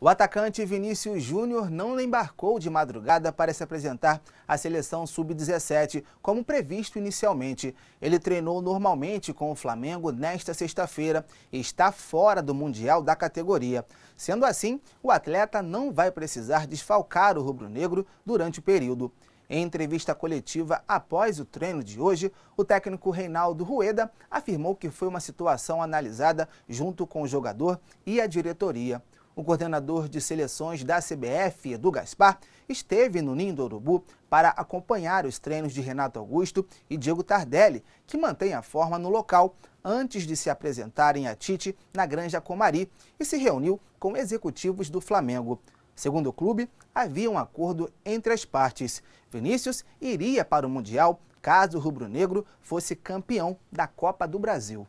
O atacante Vinícius Júnior não embarcou de madrugada para se apresentar à seleção sub-17, como previsto inicialmente. Ele treinou normalmente com o Flamengo nesta sexta-feira e está fora do Mundial da categoria. Sendo assim, o atleta não vai precisar desfalcar o rubro-negro durante o período. Em entrevista coletiva após o treino de hoje, o técnico Reinaldo Rueda afirmou que foi uma situação analisada junto com o jogador e a diretoria. O coordenador de seleções da CBF, Edu Gaspar, esteve no Ninho do Urubu para acompanhar os treinos de Renato Augusto e Diego Tardelli, que mantém a forma no local antes de se apresentarem a Tite na Granja Comari e se reuniu com executivos do Flamengo. Segundo o clube, havia um acordo entre as partes. Vinícius iria para o Mundial caso o rubro-negro fosse campeão da Copa do Brasil.